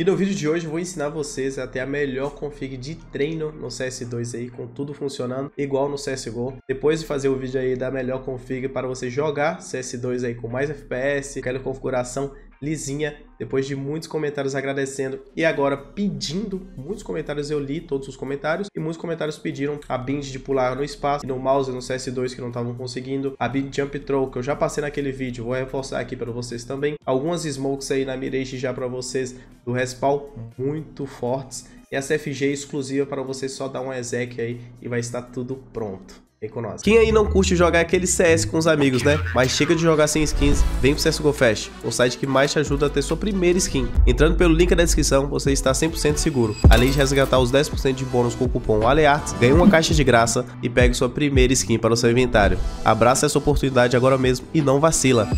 E no vídeo de hoje eu vou ensinar vocês a ter a melhor config de treino no CS2 aí, com tudo funcionando igual no CSGO. Depois de fazer o vídeo aí da melhor config para você jogar CS2 aí com mais FPS, aquela configuração lisinha, depois de muitos comentários agradecendo e agora pedindo muitos comentários, eu li todos os comentários e muitos comentários pediram a bind de pular no espaço, no mouse, no CS2 que não estavam conseguindo, a bind jump throw que eu já passei naquele vídeo, vou reforçar aqui para vocês também, algumas smokes aí na mirage já para vocês do respawn muito fortes e essa FG é exclusiva para você só dar um exec aí e vai estar tudo pronto. Vem com nós. Quem aí não curte jogar aquele CS com os amigos, né? Mas chega de jogar sem skins, vem pro CSGO Fest, o site que mais te ajuda a ter sua primeira skin. Entrando pelo link na descrição, você está 100% seguro. Além de resgatar os 10% de bônus com o cupom ALEARTS, ganha uma caixa de graça e pegue sua primeira skin para o seu inventário. Abraça essa oportunidade agora mesmo e não vacila.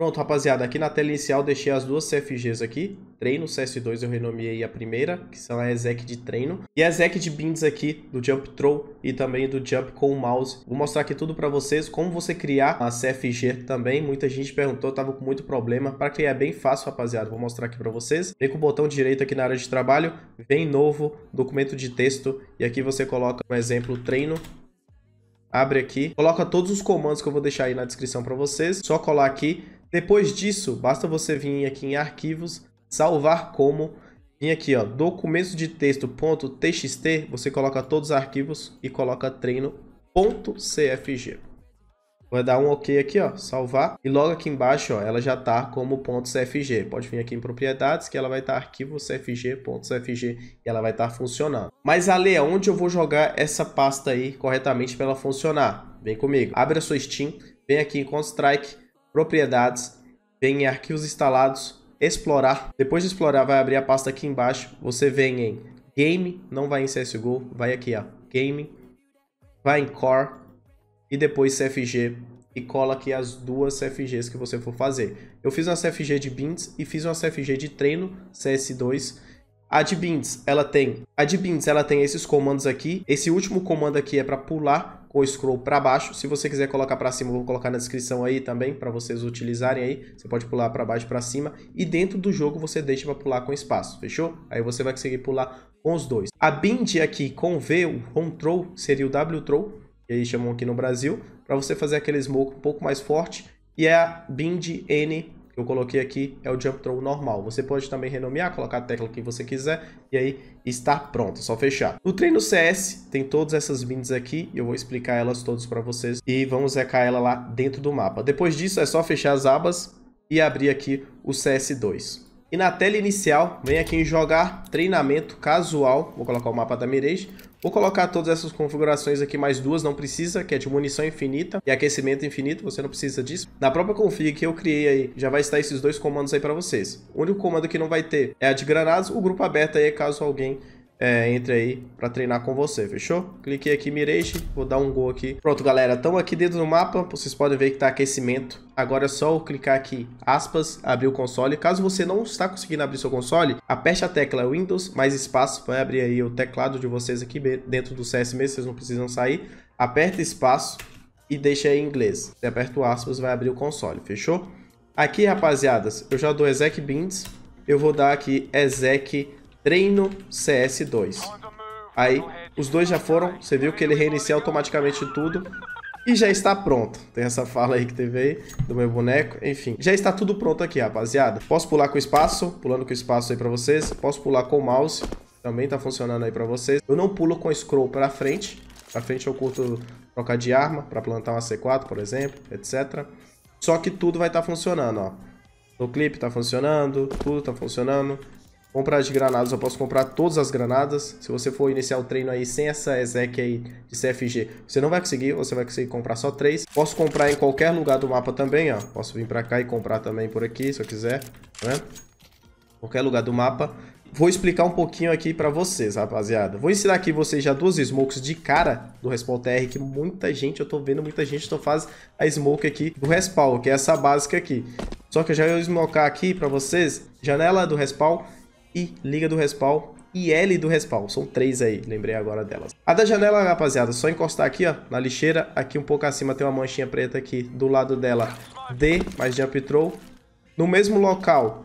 Pronto, rapaziada, aqui na tela inicial deixei as duas CFGs aqui, treino, CS2 eu renomeei a primeira, que são a exec de treino, e a exec de binds aqui, do jump Troll e também do jump com o mouse. Vou mostrar aqui tudo para vocês, como você criar a CFG também, muita gente perguntou, tava com muito problema, para criar é bem fácil, rapaziada, vou mostrar aqui para vocês. Vem com o botão direito aqui na área de trabalho, vem novo, documento de texto, e aqui você coloca, por um exemplo, treino, abre aqui, coloca todos os comandos que eu vou deixar aí na descrição para vocês, só colar aqui, depois disso, basta você vir aqui em arquivos, salvar como, vir aqui ó, documento de texto.txt, você coloca todos os arquivos e coloca treino.cfg. Vai dar um OK aqui, ó, salvar. E logo aqui embaixo, ó, ela já tá como .cfg. Pode vir aqui em propriedades que ela vai estar tá arquivo cfg.cfg e ela vai estar tá funcionando. Mas Ale, aonde eu vou jogar essa pasta aí corretamente para ela funcionar? Vem comigo. Abre a sua Steam, vem aqui em Constrike, propriedades, vem em arquivos instalados, explorar. Depois de explorar, vai abrir a pasta aqui embaixo. Você vem em game, não vai em CSGO, vai aqui, ó, game, vai em core e depois CFG e cola aqui as duas CFGs que você for fazer. Eu fiz uma CFG de binds e fiz uma CFG de treino CS2. A de binds, ela tem, a de binds, ela tem esses comandos aqui. Esse último comando aqui é para pular com o scroll para baixo. Se você quiser colocar para cima, vou colocar na descrição aí também para vocês utilizarem aí. Você pode pular para baixo para cima e dentro do jogo você deixa para pular com espaço, fechou? Aí você vai conseguir pular com os dois. A bind aqui com V, o control seria o W throw, que eles chamam aqui no Brasil, para você fazer aquele smoke um pouco mais forte e é a bind N eu coloquei aqui é o jump throw normal. Você pode também renomear, colocar a tecla que você quiser e aí está pronto, é só fechar. No treino CS tem todas essas binds aqui, e eu vou explicar elas todas para vocês e vamos recar ela lá dentro do mapa. Depois disso é só fechar as abas e abrir aqui o CS2. E na tela inicial, vem aqui em jogar treinamento casual, vou colocar o mapa da Mirage, Vou colocar todas essas configurações aqui, mais duas não precisa, que é de munição infinita e aquecimento infinito, você não precisa disso. Na própria config que eu criei aí, já vai estar esses dois comandos aí para vocês. O único comando que não vai ter é a de granadas, o grupo aberto aí, caso alguém é, entre aí para treinar com você, fechou? Cliquei aqui Mirage, vou dar um gol aqui. Pronto, galera, estamos aqui dentro do mapa, vocês podem ver que está aquecimento. Agora é só eu clicar aqui, aspas, abrir o console. Caso você não está conseguindo abrir seu console, aperte a tecla Windows, mais espaço, vai abrir aí o teclado de vocês aqui dentro do CS mesmo, vocês não precisam sair. Aperta espaço e deixa em inglês. Você aperta o aspas, vai abrir o console, fechou? Aqui, rapaziadas, eu já dou exec beans, eu vou dar aqui exec treino CS2. Aí os dois já foram, você viu que ele reinicia automaticamente tudo e já está pronto. Tem essa fala aí que teve aí do meu boneco. Enfim, já está tudo pronto aqui, rapaziada. Posso pular com espaço, pulando com espaço aí para vocês. Posso pular com o mouse, também tá funcionando aí para vocês. Eu não pulo com scroll para frente. Para frente eu curto trocar de arma para plantar uma C4, por exemplo, etc. Só que tudo vai estar tá funcionando, ó. No clipe tá funcionando, tudo tá funcionando. Compra de granadas, eu posso comprar todas as granadas. Se você for iniciar o treino aí sem essa exec aí de CFG, você não vai conseguir, você vai conseguir comprar só três. Posso comprar em qualquer lugar do mapa também, ó. Posso vir pra cá e comprar também por aqui, se eu quiser, né? Qualquer lugar do mapa. Vou explicar um pouquinho aqui pra vocês, rapaziada. Vou ensinar aqui vocês já duas smokes de cara do Respawn TR, que muita gente, eu tô vendo muita gente, então faz a smoke aqui do Respawn, que é essa básica aqui. Só que eu já vou smocar aqui pra vocês, janela do Respawn, e Liga do Respawn e L do Respawn. São três aí, lembrei agora delas. A da janela, rapaziada, só encostar aqui, ó, na lixeira. Aqui um pouco acima tem uma manchinha preta aqui do lado dela. D, mais jump throw. No mesmo local,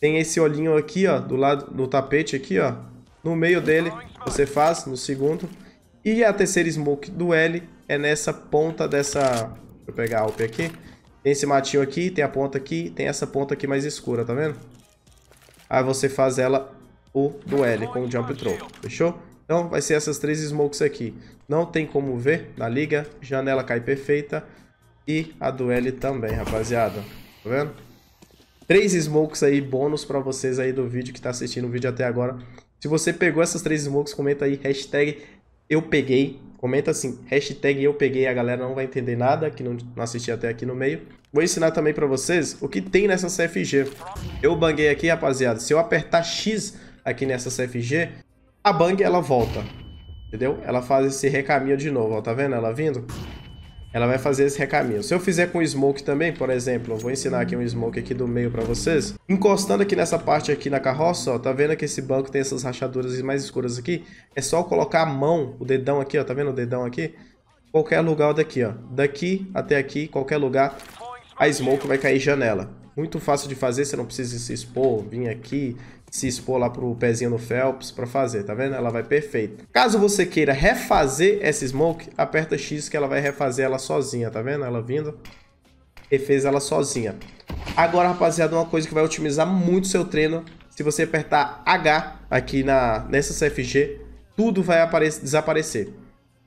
tem esse olhinho aqui, ó, do lado do tapete aqui, ó. No meio dele, você faz, no segundo. E a terceira smoke do L é nessa ponta dessa... Deixa eu pegar a AWP aqui. Tem esse matinho aqui, tem a ponta aqui, tem essa ponta aqui mais escura, tá vendo? aí você faz ela o do L com o Jump Throw, fechou? Então vai ser essas três smokes aqui. Não tem como ver na liga, janela cai perfeita e a do L também, rapaziada. Tá vendo? Três smokes aí, bônus pra vocês aí do vídeo que tá assistindo o vídeo até agora. Se você pegou essas três smokes, comenta aí, hashtag eu peguei. Comenta assim, hashtag eu peguei, a galera não vai entender nada, que não, não assistiu até aqui no meio. Vou ensinar também pra vocês o que tem nessa CFG. Eu banguei aqui, rapaziada. Se eu apertar X aqui nessa CFG, a bang ela volta. Entendeu? Ela faz esse recaminho de novo, ó, tá vendo ela vindo? ela vai fazer esse recaminho. Se eu fizer com smoke também, por exemplo, eu vou ensinar aqui um smoke aqui do meio para vocês. Encostando aqui nessa parte aqui na carroça, ó, tá vendo que esse banco tem essas rachaduras mais escuras aqui? É só colocar a mão, o dedão aqui, ó, tá vendo o dedão aqui? Qualquer lugar daqui, ó. Daqui até aqui, qualquer lugar, a smoke vai cair janela muito fácil de fazer, você não precisa se expor, vir aqui, se expor lá pro pezinho no Phelps para fazer, tá vendo? Ela vai perfeita. Caso você queira refazer essa smoke, aperta X que ela vai refazer ela sozinha, tá vendo? Ela vindo e fez ela sozinha. Agora, rapaziada, uma coisa que vai otimizar muito seu treino, se você apertar H aqui na, nessa CFG, tudo vai desaparecer.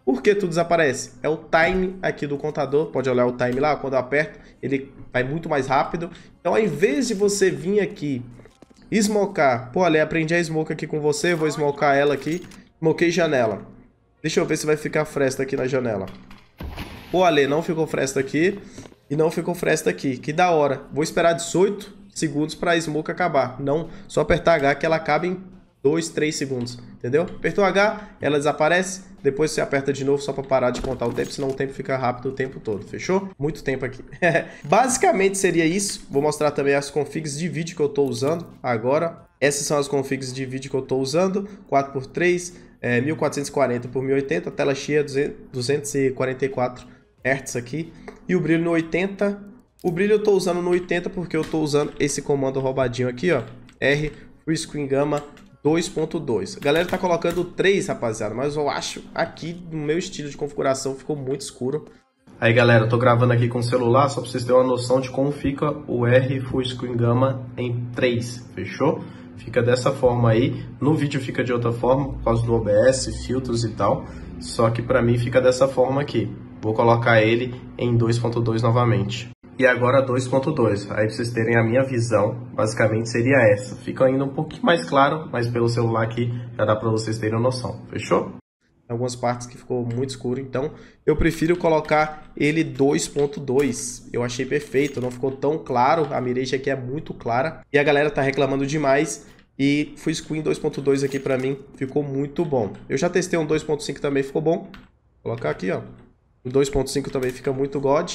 Por que tudo desaparece? É o time aqui do contador, pode olhar o time lá, quando eu aperto, ele vai muito mais rápido. Então, ao invés de você vir aqui smocar, pô, Ale, aprendi a smoke aqui com você, vou smocar ela aqui, smokei janela. Deixa eu ver se vai ficar fresta aqui na janela. Pô, Ale, não ficou fresta aqui e não ficou fresta aqui, que da hora. Vou esperar 18 segundos para a smoke acabar, não só apertar H que ela acaba em 2, 3 segundos, entendeu? Apertou H, ela desaparece, depois você aperta de novo só para parar de contar o tempo, senão o tempo fica rápido o tempo todo, fechou? Muito tempo aqui. Basicamente seria isso, vou mostrar também as configs de vídeo que eu estou usando agora. Essas são as configs de vídeo que eu estou usando, 4x3, é, 1440 por 1080, tela cheia 244 Hz aqui, e o brilho no 80, o brilho eu estou usando no 80 porque eu estou usando esse comando roubadinho aqui, ó, R, Free Screen Gamma 2.2. galera tá colocando 3, rapaziada, mas eu acho aqui no meu estilo de configuração ficou muito escuro. Aí galera, eu tô gravando aqui com o celular só para vocês terem uma noção de como fica o R Full Screen Gamma em 3, fechou? Fica dessa forma aí, no vídeo fica de outra forma por causa do OBS, filtros e tal, só que para mim fica dessa forma aqui. Vou colocar ele em 2.2 novamente e agora 2.2. Aí pra vocês terem a minha visão, basicamente seria essa. Fica ainda um pouquinho mais claro, mas pelo celular aqui já dá para vocês terem noção. Fechou? Algumas partes que ficou muito escuro, então eu prefiro colocar ele 2.2. Eu achei perfeito, não ficou tão claro, a miragem aqui é muito clara. E a galera tá reclamando demais, e fui Screen 2.2 aqui para mim ficou muito bom. Eu já testei um 2.5 também, ficou bom. Vou colocar aqui, ó. O 2.5 também fica muito god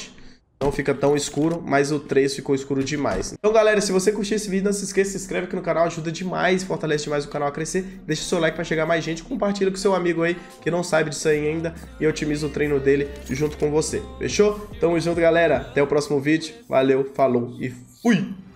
não fica tão escuro, mas o 3 ficou escuro demais. Então, galera, se você curtiu esse vídeo, não se esqueça, se inscreve aqui no canal, ajuda demais, fortalece demais o canal a crescer. Deixa seu like para chegar mais gente, compartilha com seu amigo aí que não sabe disso aí ainda e otimiza o treino dele junto com você. Fechou? Tamo junto, galera. Até o próximo vídeo. Valeu, falou e fui!